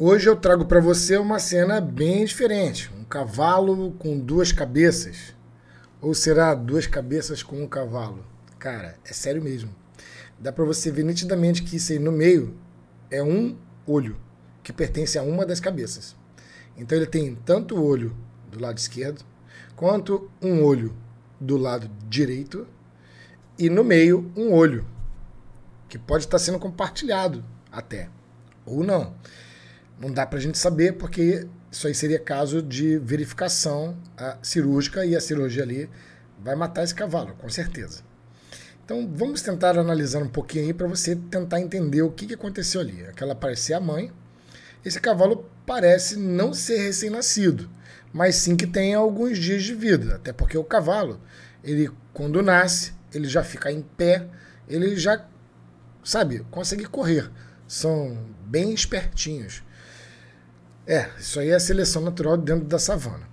Hoje eu trago para você uma cena bem diferente, um cavalo com duas cabeças. Ou será duas cabeças com um cavalo? Cara, é sério mesmo. Dá para você ver nitidamente que isso aí no meio é um olho que pertence a uma das cabeças. Então ele tem tanto o olho do lado esquerdo quanto um olho do lado direito e no meio um olho que pode estar sendo compartilhado até ou não. Não dá para a gente saber, porque isso aí seria caso de verificação cirúrgica e a cirurgia ali vai matar esse cavalo, com certeza. Então vamos tentar analisar um pouquinho aí para você tentar entender o que, que aconteceu ali. Aquela parecia a mãe. Esse cavalo parece não ser recém-nascido, mas sim que tem alguns dias de vida, até porque o cavalo, ele quando nasce, ele já fica em pé, ele já sabe, consegue correr. São bem espertinhos. É, isso aí é a seleção natural dentro da savana.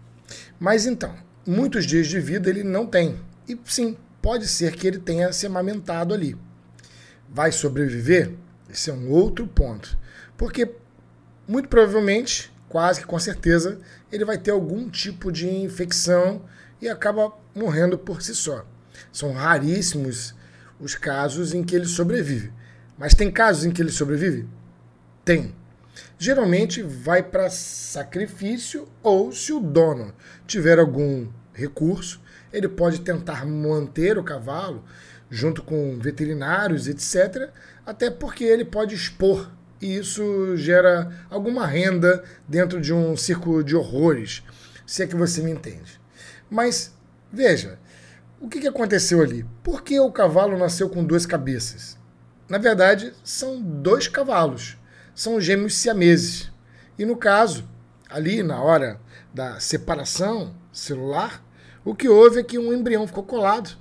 Mas então, muitos dias de vida ele não tem. E sim, pode ser que ele tenha se amamentado ali. Vai sobreviver? Esse é um outro ponto. Porque, muito provavelmente, quase que com certeza, ele vai ter algum tipo de infecção e acaba morrendo por si só. São raríssimos os casos em que ele sobrevive. Mas tem casos em que ele sobrevive? Tem geralmente vai para sacrifício ou se o dono tiver algum recurso, ele pode tentar manter o cavalo junto com veterinários, etc, até porque ele pode expor e isso gera alguma renda dentro de um círculo de horrores, se é que você me entende. Mas veja, o que aconteceu ali? Por que o cavalo nasceu com duas cabeças? Na verdade, são dois cavalos são gêmeos siameses. E no caso, ali na hora da separação celular, o que houve é que um embrião ficou colado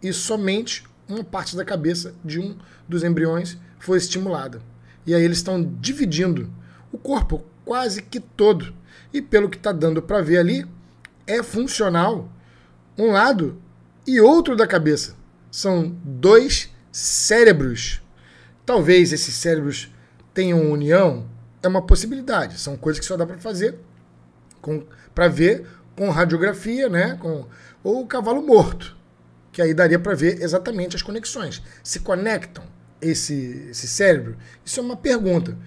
e somente uma parte da cabeça de um dos embriões foi estimulada. E aí eles estão dividindo o corpo quase que todo. E pelo que está dando para ver ali, é funcional um lado e outro da cabeça. São dois cérebros. Talvez esses cérebros tenham união é uma possibilidade. São coisas que só dá para fazer para ver com radiografia, né? Com, ou o cavalo morto, que aí daria para ver exatamente as conexões. Se conectam esse, esse cérebro? Isso é uma pergunta.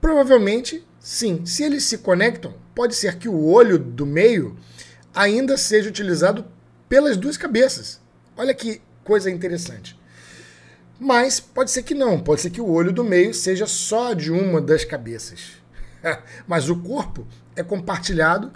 Provavelmente, sim. Se eles se conectam, pode ser que o olho do meio ainda seja utilizado pelas duas cabeças. Olha que coisa interessante. Mas pode ser que não, pode ser que o olho do meio seja só de uma das cabeças. Mas o corpo é compartilhado,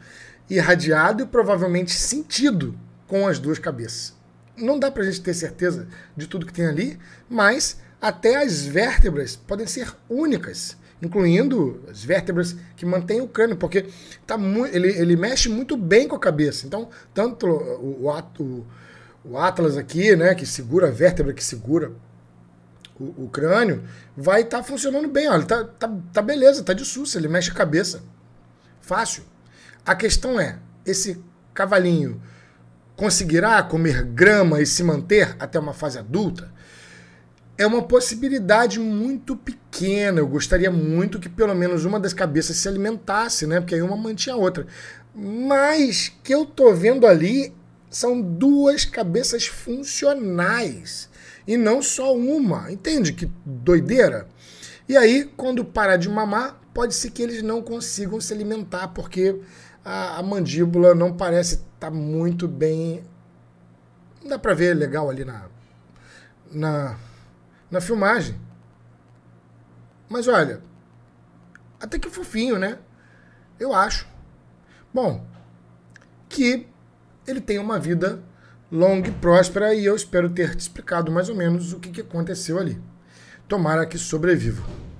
irradiado e provavelmente sentido com as duas cabeças. Não dá para a gente ter certeza de tudo que tem ali, mas até as vértebras podem ser únicas, incluindo as vértebras que mantêm o crânio, porque tá ele, ele mexe muito bem com a cabeça. Então, tanto o, o, o Atlas aqui, né, que segura a vértebra, que segura o, o crânio, vai estar tá funcionando bem. Olha, tá, tá, tá beleza, tá de susto, ele mexe a cabeça. Fácil. A questão é, esse cavalinho conseguirá comer grama e se manter até uma fase adulta? É uma possibilidade muito pequena. Eu gostaria muito que pelo menos uma das cabeças se alimentasse, né? Porque aí uma mantinha a outra. Mas que eu tô vendo ali são duas cabeças funcionais e não só uma. Entende que doideira? E aí, quando parar de mamar, pode ser que eles não consigam se alimentar porque a, a mandíbula não parece estar tá muito bem. Não dá para ver legal ali na, na, na filmagem. Mas olha, até que fofinho, né? Eu acho. Bom, que ele tem uma vida longa e próspera e eu espero ter te explicado mais ou menos o que aconteceu ali. Tomara que sobreviva.